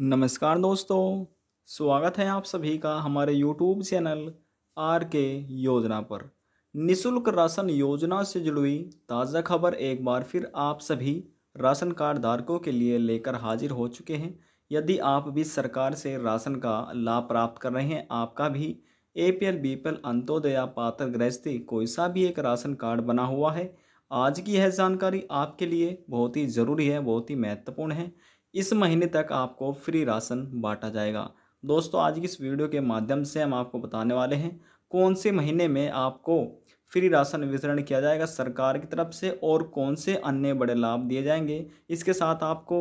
नमस्कार दोस्तों स्वागत है आप सभी का हमारे यूट्यूब चैनल आर के योजना पर निशुल्क राशन योजना से जुड़ी ताज़ा खबर एक बार फिर आप सभी राशन कार्ड धारकों के लिए लेकर हाजिर हो चुके हैं यदि आप भी सरकार से राशन का लाभ प्राप्त कर रहे हैं आपका भी A P L B P L Antyodaya पात्र गृहस्थी कोई सा भी एक राशन कार्ड बना हुआ है आज की यह जानकारी आपके लिए बहुत ही ज़रूरी है बहुत ही महत्वपूर्ण है इस महीने तक आपको फ्री राशन बांटा जाएगा दोस्तों आज की इस वीडियो के माध्यम से हम आपको बताने वाले हैं कौन से महीने में आपको फ्री राशन वितरण किया जाएगा सरकार की तरफ से और कौन से अन्य बड़े लाभ दिए जाएंगे इसके साथ आपको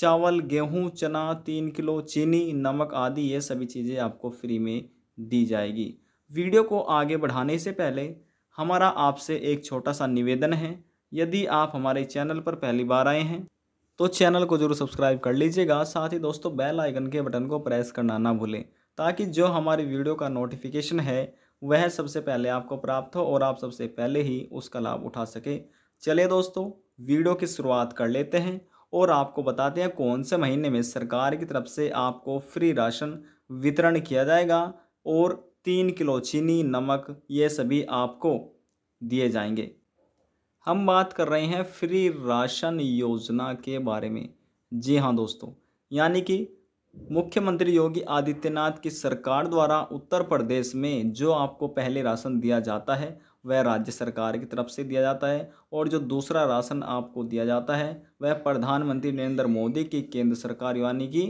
चावल गेहूं चना तीन किलो चीनी नमक आदि ये सभी चीज़ें आपको फ्री में दी जाएगी वीडियो को आगे बढ़ाने से पहले हमारा आपसे एक छोटा सा निवेदन है यदि आप हमारे चैनल पर पहली बार आए हैं तो चैनल को जरूर सब्सक्राइब कर लीजिएगा साथ ही दोस्तों बेल आइकन के बटन को प्रेस करना ना भूलें ताकि जो हमारी वीडियो का नोटिफिकेशन है वह सबसे पहले आपको प्राप्त हो और आप सबसे पहले ही उसका लाभ उठा सके चलिए दोस्तों वीडियो की शुरुआत कर लेते हैं और आपको बताते हैं कौन से महीने में सरकार की तरफ से आपको फ्री राशन वितरण किया जाएगा और तीन किलो चीनी नमक ये सभी आपको दिए जाएंगे हम बात कर रहे हैं फ्री राशन योजना के बारे में जी हाँ दोस्तों यानी कि मुख्यमंत्री योगी आदित्यनाथ की सरकार द्वारा उत्तर प्रदेश में जो आपको पहले राशन दिया जाता है वह राज्य सरकार की तरफ से दिया जाता है और जो दूसरा राशन आपको दिया जाता है वह प्रधानमंत्री नरेंद्र मोदी की केंद्र सरकार यानी कि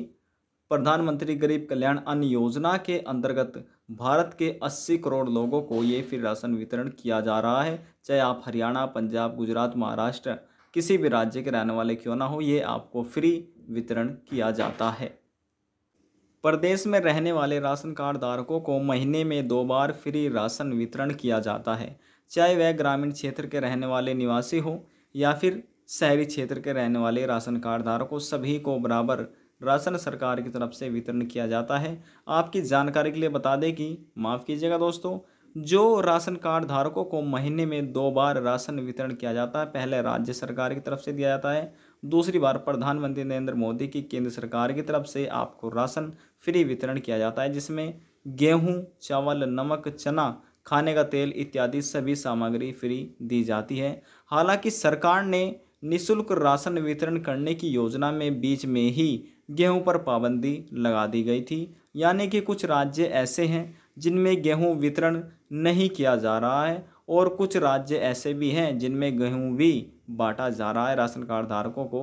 प्रधानमंत्री गरीब कल्याण अन्न योजना के अंतर्गत भारत के 80 करोड़ लोगों को ये फिर राशन वितरण किया जा रहा है चाहे आप हरियाणा पंजाब गुजरात महाराष्ट्र किसी भी राज्य के रहने वाले क्यों ना हो ये आपको फ्री वितरण किया जाता है प्रदेश में रहने वाले राशन कार्ड धारकों को महीने में दो बार फ्री राशन वितरण किया जाता है चाहे वह ग्रामीण क्षेत्र के रहने वाले निवासी हो या फिर शहरी क्षेत्र के रहने वाले राशन कार्ड धारकों सभी को बराबर राशन सरकार की तरफ से वितरण किया जाता है आपकी जानकारी के लिए बता दें कि माफ़ कीजिएगा दोस्तों जो राशन कार्ड धारकों को महीने में दो बार राशन वितरण किया जाता है पहले राज्य सरकार की तरफ से दिया जाता है दूसरी बार प्रधानमंत्री नरेंद्र मोदी की केंद्र सरकार की तरफ से आपको राशन फ्री वितरण किया जाता है जिसमें गेहूं चावल नमक चना खाने का तेल इत्यादि सभी सामग्री फ्री दी जाती है हालांकि सरकार ने निशुल्क राशन वितरण करने की योजना में बीच में ही गेहूं पर पाबंदी लगा दी गई थी यानी कि कुछ राज्य ऐसे हैं जिनमें गेहूं वितरण नहीं किया जा रहा है और कुछ राज्य ऐसे भी हैं जिनमें गेहूं भी बांटा जा रहा है राशन कार्ड धारकों को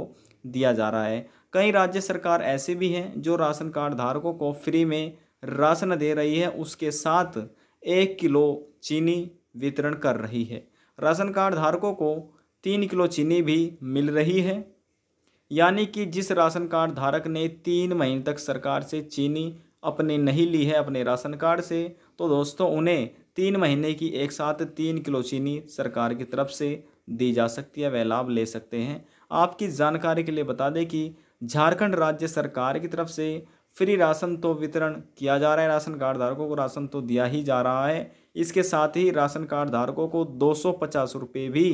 दिया जा रहा है कई राज्य सरकार ऐसे भी हैं जो राशन कार्ड धारकों को फ्री में राशन दे रही है उसके साथ एक किलो चीनी वितरण कर रही है राशन कार्ड धारकों को तीन किलो चीनी भी मिल रही है यानी कि जिस राशन कार्ड धारक ने तीन महीने तक सरकार से चीनी अपने नहीं ली है अपने राशन कार्ड से तो दोस्तों उन्हें तीन महीने की एक साथ तीन किलो चीनी सरकार की तरफ से दी जा सकती है वह लाभ ले सकते हैं आपकी जानकारी के लिए बता दें कि झारखंड राज्य सरकार की तरफ से फ्री राशन तो वितरण किया जा रहा है राशन कार्ड धारकों को राशन तो दिया ही जा रहा है इसके साथ ही राशन कार्ड धारकों को दो सौ भी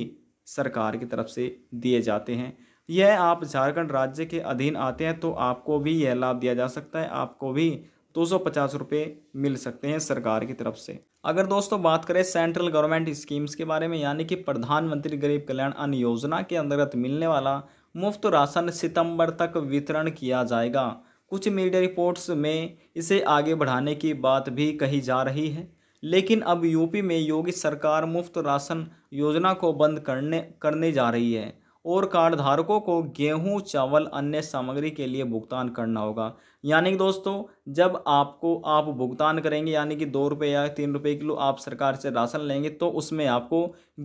सरकार की तरफ से दिए जाते हैं यह आप झारखंड राज्य के अधीन आते हैं तो आपको भी यह लाभ दिया जा सकता है आपको भी दो सौ पचास रुपये मिल सकते हैं सरकार की तरफ से अगर दोस्तों बात करें सेंट्रल गवर्नमेंट स्कीम्स के बारे में यानी कि प्रधानमंत्री गरीब कल्याण अन्न योजना के अंतर्गत मिलने वाला मुफ्त राशन सितंबर तक वितरण किया जाएगा कुछ मीडिया रिपोर्ट्स में इसे आगे बढ़ाने की बात भी कही जा रही है लेकिन अब यूपी में योगी सरकार मुफ्त राशन योजना को बंद करने करने जा रही है और कार्ड धारकों को गेहूं चावल अन्य सामग्री के लिए भुगतान करना होगा यानी कि दोस्तों जब आपको आप भुगतान करेंगे यानी कि दो रुपये या तीन रुपये किलो आप सरकार से राशन लेंगे तो उसमें आपको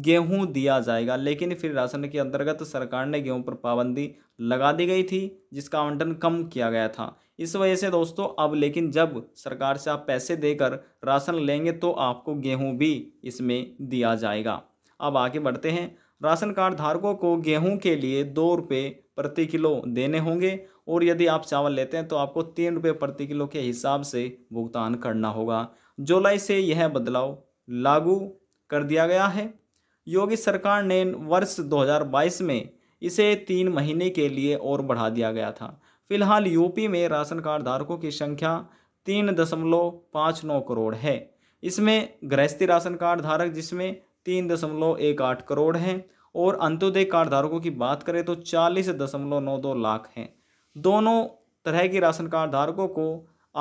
गेहूं दिया जाएगा लेकिन फिर राशन के अंतर्गत सरकार ने गेहूं पर पाबंदी लगा दी गई थी जिसका आवंटन कम किया गया था इस वजह से दोस्तों अब लेकिन जब सरकार से आप पैसे देकर राशन लेंगे तो आपको गेहूँ भी इसमें दिया जाएगा अब आगे बढ़ते हैं राशन कार्ड धारकों को गेहूं के लिए दो रुपये प्रति किलो देने होंगे और यदि आप चावल लेते हैं तो आपको तीन रुपये प्रति किलो के हिसाब से भुगतान करना होगा जुलाई से यह बदलाव लागू कर दिया गया है योगी सरकार ने वर्ष 2022 में इसे तीन महीने के लिए और बढ़ा दिया गया था फिलहाल यूपी में राशन कार्ड धारकों की संख्या तीन दशमलव पाँच नौ करोड़ है इसमें गृहस्थी राशन कार्ड धारक जिसमें तीन दशमलव एक आठ करोड़ हैं और अंत्योदय कार्ड धारकों की बात करें तो चालीस दशमलव नौ दो लाख हैं दोनों तरह के राशन कार्ड धारकों को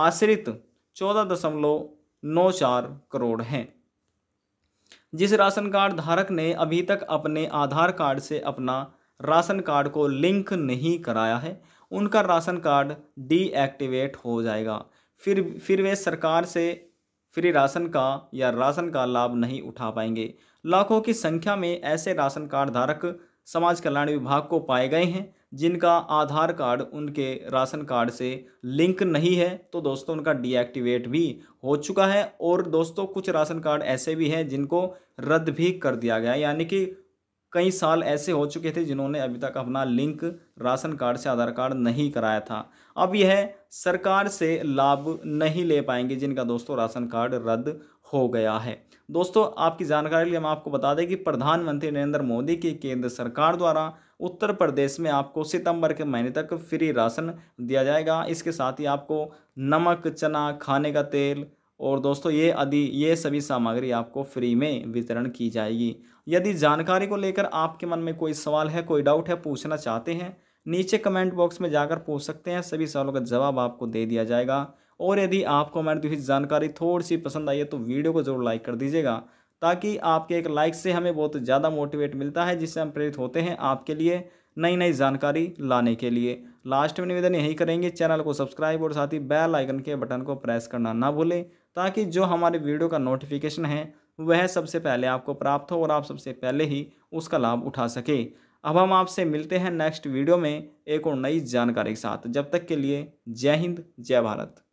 आश्रित चौदह दशमलव नौ चार करोड़ हैं जिस राशन कार्ड धारक ने अभी तक अपने आधार कार्ड से अपना राशन कार्ड को लिंक नहीं कराया है उनका राशन कार्ड डीएक्टिवेट हो जाएगा फिर फिर वे सरकार से फ्री राशन का या राशन का लाभ नहीं उठा पाएंगे लाखों की संख्या में ऐसे राशन कार्ड धारक समाज कल्याण विभाग को पाए गए हैं जिनका आधार कार्ड उनके राशन कार्ड से लिंक नहीं है तो दोस्तों उनका डीएक्टिवेट भी हो चुका है और दोस्तों कुछ राशन कार्ड ऐसे भी हैं जिनको रद्द भी कर दिया गया यानी कि कई साल ऐसे हो चुके थे जिन्होंने अभी तक अपना लिंक राशन कार्ड से आधार कार्ड नहीं कराया था अब यह सरकार से लाभ नहीं ले पाएंगे जिनका दोस्तों राशन कार्ड रद्द हो गया है दोस्तों आपकी जानकारी लिए हम आपको बता दें कि प्रधानमंत्री नरेंद्र मोदी की केंद्र सरकार द्वारा उत्तर प्रदेश में आपको सितंबर के महीने तक फ्री राशन दिया जाएगा इसके साथ ही आपको नमक चना खाने का तेल और दोस्तों ये आदि ये सभी सामग्री आपको फ्री में वितरण की जाएगी यदि जानकारी को लेकर आपके मन में कोई सवाल है कोई डाउट है पूछना चाहते हैं नीचे कमेंट बॉक्स में जाकर पूछ सकते हैं सभी सवालों का जवाब आपको दे दिया जाएगा और यदि आपको हमारी दी हुई जानकारी थोड़ी सी पसंद आई है तो वीडियो को जरूर लाइक कर दीजिएगा ताकि आपके एक लाइक से हमें बहुत ज़्यादा मोटिवेट मिलता है जिससे हम प्रेरित होते हैं आपके लिए नई नई जानकारी लाने के लिए लास्ट में निवेदन यही करेंगे चैनल को सब्सक्राइब और साथ ही बेल आइकन के बटन को प्रेस करना ना भूलें ताकि जो हमारे वीडियो का नोटिफिकेशन है वह सबसे पहले आपको प्राप्त हो और आप सबसे पहले ही उसका लाभ उठा सके अब हम आपसे मिलते हैं नेक्स्ट वीडियो में एक और नई जानकारी के साथ जब तक के लिए जय हिंद जय भारत